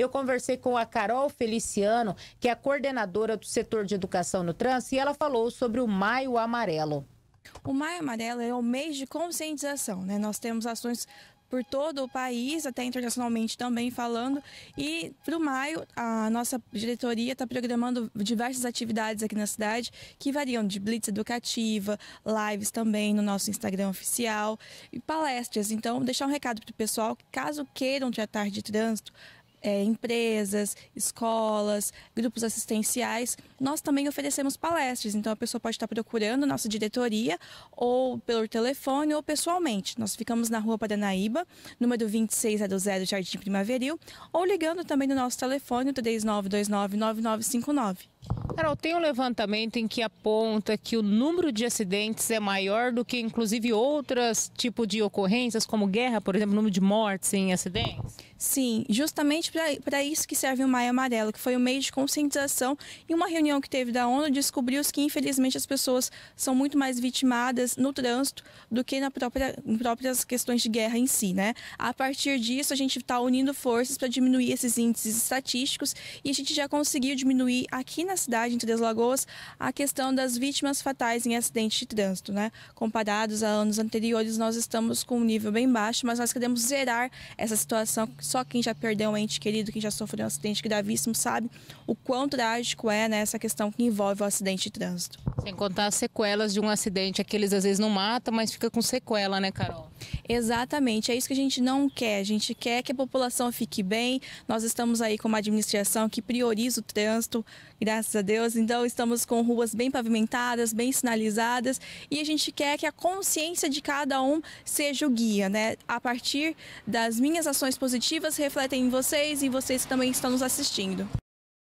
Eu conversei com a Carol Feliciano, que é a coordenadora do setor de educação no trânsito, e ela falou sobre o Maio Amarelo. O Maio Amarelo é o mês de conscientização, né? Nós temos ações por todo o país, até internacionalmente também falando. E para o maio, a nossa diretoria está programando diversas atividades aqui na cidade, que variam de blitz educativa, lives também no nosso Instagram oficial e palestras. Então, deixar um recado para o pessoal, caso queiram tratar de trânsito, é, empresas, escolas, grupos assistenciais. Nós também oferecemos palestras, então a pessoa pode estar procurando nossa diretoria ou pelo telefone ou pessoalmente. Nós ficamos na Rua Paranaíba, número 2600 é Jardim Primaveril, ou ligando também no nosso telefone 39299959. Carol, tem um levantamento em que aponta que o número de acidentes é maior do que, inclusive, outros tipos de ocorrências, como guerra, por exemplo, número de mortes em acidentes? Sim, justamente para isso que serve o Maio Amarelo, que foi um meio de conscientização e uma reunião que teve da ONU descobriu-se que, infelizmente, as pessoas são muito mais vitimadas no trânsito do que na própria, em próprias questões de guerra em si, né? A partir disso, a gente está unindo forças para diminuir esses índices estatísticos e a gente já conseguiu diminuir aqui na cidade cidade, em Três Lagoas, a questão das vítimas fatais em acidente de trânsito. Né? Comparados a anos anteriores, nós estamos com um nível bem baixo, mas nós queremos zerar essa situação. Só quem já perdeu um ente querido, quem já sofreu um acidente gravíssimo, sabe o quão trágico é né, essa questão que envolve o acidente de trânsito. Sem contar as sequelas de um acidente, aqueles às vezes não matam, mas fica com sequela, né, Carol? Exatamente, é isso que a gente não quer. A gente quer que a população fique bem. Nós estamos aí com uma administração que prioriza o trânsito, graças a Deus. Então, estamos com ruas bem pavimentadas, bem sinalizadas e a gente quer que a consciência de cada um seja o guia, né? A partir das minhas ações positivas refletem em vocês e vocês que também estão nos assistindo.